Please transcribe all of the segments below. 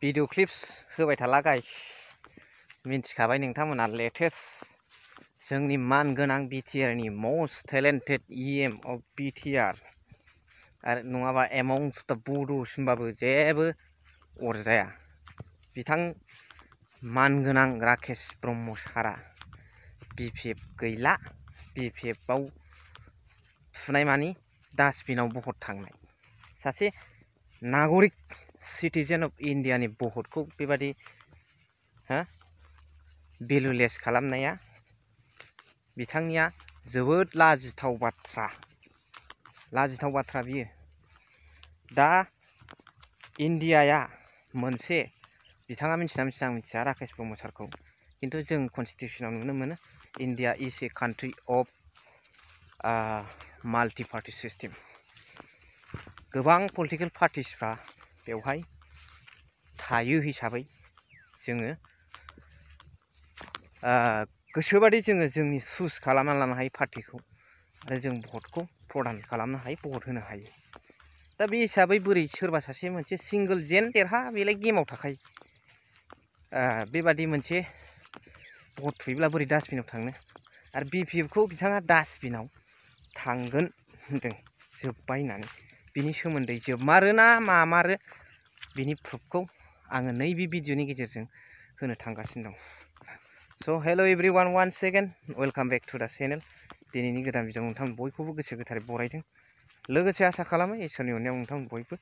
video' clips होबाय थाला guys मिन्थिखाबाय नोंथांमोना लेटेस्ट जोंनि मानगोनां बिटिआरनि most talented EM of BTR आरो नङाबा एमाउन्स दा बड' होनबाबो जेबो अरजाया बिथां मानगोनां राकेश ब्रह्म सारा बिपिएफ गैला बिपिएफआव थुनाय मानि डास्टबिनाव बहर थांनाय सासे नागरिक सिटिजेन अफ इन्डियानि भटखौ बेबादि हो भेलुलेस खालामनाया बिथांनिया जोबोद लाजिथाव बाथ्रा लाजिथाव बाथ्रा बियो दा इन्डियाया मोनसे बिथाङा मिथिना मिथिना मिथिया राकेश ब्रह्म सारखौ खिन्थु जों कनस्टिटिउसनाव नुनो मोनो India is a country of multi party system गोबां पलिटिकेल पार्टिसफ्रा बेवहाय थायो हिसाबै जोङो गोसोबादि जोङो जोंनि सुस खालामना लानो हायो पार्टिखौ आरो जों भटखौ प्रदान खालामनो हायो भट होनो हायो दा बे हिसाबै बोरै सोरबा सासे मोनसे सिंगोल जेन देरहा बेलाय गेमाव थाखायो बेबादि मोनसे भट थुयोब्ला बोरै डास्टबिनाव थांनो आरो बि पि एफखौ बिथाङा डास्टबिनाव थांगोन होनदों जोब्बाय होननानै बिनि सोमोन्दै जोबमारो ना मामारो बिनि प्रुफखौ आङो नैबे भिडिअनि गेजेरजों होनो थांगासिनो दं so' hello' everyone one second welcome back to the channel दिनैनि गोदान भिडिअ नोंथां बयखौबो गोसो गोथारै बरायदों लोगोसे आसा खालामो इसोरनि अननायाव नोंथां बयबो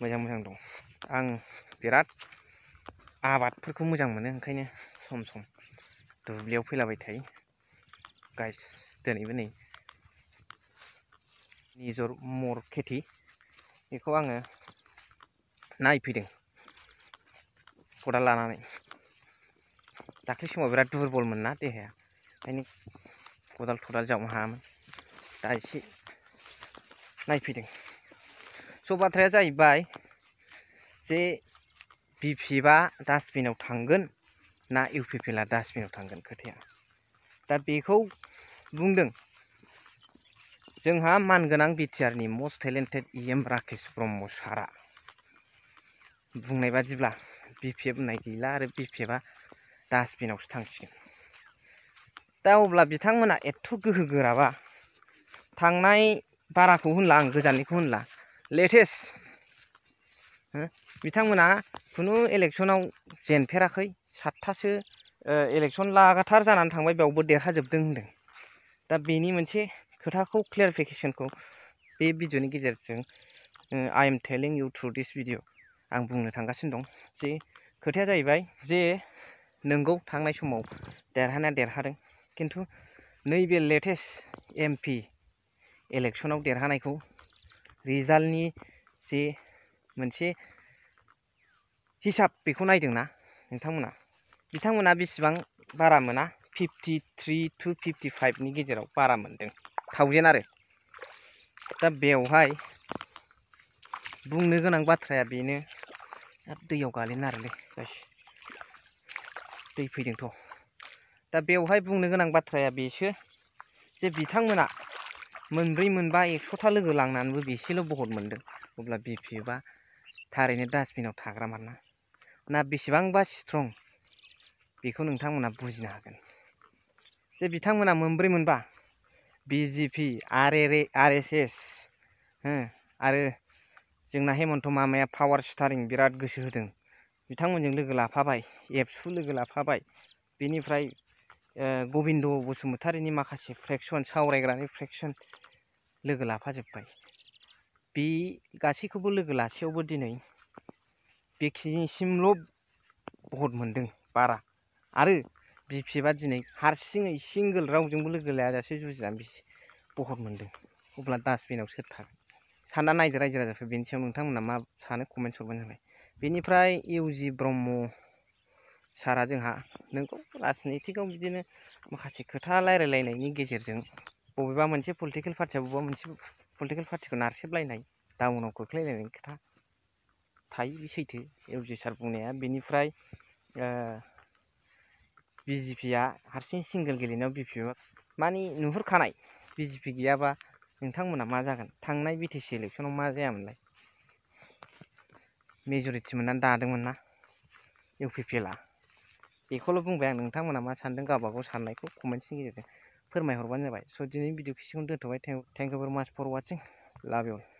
मोजां मोजां दं आं बिराद आबादफोरखौ मोजां मोनो ओंखायनो सम सम दुब्लियाव फैलाबाय थायो गाइस दिनैबो नै निजर मर खेथि बेखौ आङो नायफैदों खदाल लानानै दाख्लै समाव बिराद दुरबलमोन ना देहाया ओंखायनो खदाल थदाल जावनो हायामोन दा एसे नायफैदों स' बाथ्राया जाहैबाय जे बिपिएफआ डास्टबिनाव थांगोन ना इउपिपिएलआ डास्टबिनाव थांगोन खोथाया दा बेखौ बुंदों जोंहा मानगोनां बिटिआरनि मस्ट टेलेन्टेड इएम राकेश ब्रह्म सारा बुंनाय बादिब्ला बिपिएफ होननाय गैला आरो बिपिएफआ डास्टबिनावसो थांसिगोन दा अब्ला बिथांमोना एथ' गोहो गोराबा थांनाय बाराखौ होनला आं गोजाननिखौ होनला लेटेस्ट बिथांमोना खुनु इलेक्सनाव जेनफेराखै सातथासो इलेक्सन लागाथार जानानै थांबाय बेयावबो देरहाजोबदों होन्दों दा बेनि मोनसे खोथाखौ क्लेरिफिकेसनखौ बे भिडिअनि गेजेरजों आइ एम टेलिं इउ थ्रु दिस भिडिअ आं बुंनो थांगासिनो दं जे खोथाया जाहैबाय जे नोंगौ थांनाय समाव देरहानाया देरहादों खिन्थु नैबे लेटेस्ट एम पि इलेक्सनाव देरहानायखौ रिजाल्टनि जे मोनसे हिसाब बेखौ नायदोंना नोंथांमोना बिथांमोना बेसेबां बारा मोना फिफ्टि थ्रि टु फिफ्टि फाइभनि गेजेराव बारा मोन्दों खावजेन आरो दा बेवहाय बुंनो गोनां बाथ्राया बेनो दैयाव गालिनो दै फैदोंथ' दा बेवहाय बुंनो गोनां बाथ्राया बेसो जे बिथांमोना मोनब्रै मोनबा एकस'था लोगो लांनानैबो बेसेल' बहद मोनदों अब्ला बिपिएफआ थारैनो डास्टबिनाव थाग्रा मानोना ना बेसेबांबा स्ट्रं बेखौ नोंथांमोना बुजिनो हागोन जे बिथांमोना मोनब्रै मोनबा B J P R R S S हो, आरो जोंना हेमन्त मामाया पावार स्टारिं बिराद गोसो होदों बिथांमोनजों लोगो लाफाबाय एबसु लोगो लाफाबाय बेनिफ्राय गबिन्द बसुमतारिनि माखासे फ्रेकसन सावरायग्रानि फ्रेकसन लोगो लाफाजोब्बाय बे गासैखौबो लोगो लासेयावबो दिनै बेखिनिसिमल' भट मोन्दों बारा आरो बिपिएफआ दिन हारसिङै सिंगोल रावजोंबो लोगो लायाजासे जुजिनानै बिसि बहर मोन्दों अब्ला डास्टबिनाव सोर थागोन सानना नायदो रायजो राजाफोर बेनि सायाव मा सानो कमेंट हरबानो जाबाय बेनिफ्राय इउजि ब्रह्म सारा जोंहा नोंगौ राजनिथिकआव बिदिनो माखासे खोथा रायलायलायनायनि गेजेरजों बबेबा मोनसे पलिटिकेल पार्टिया बबेबा मोनसे पलिटिकेल पार्टिखौ नारसेबलायनाय डाउनाव खोख्लैलायनायनि खोथा थायो बे सैथो इउजि सार बुंनाया बेनिफ्राय बिजेपिया हारसिं सिंगोल गेलेनायाव बिपिएफआ मानि नुहुरखानाय बिजेपि गैयाबा नोंथांमोना मा जागोन थांनाय बिटिसि इलेक्सनाव मा जायामोनलाय मेजरिटि मोननानै दादोंमोन ना इउपिपिएलआ बेखौल' बुंबाय आं नोंथांमोना मा सानदों गावबा गाव साननायखौ कमेन्ट्सनि गेजेरजों फोरमायहरबानो जाबाय स' दिनैनि भिडिअ' खिसिखौनो थेंक इउ फर माच फर वाचिं लाभ इउ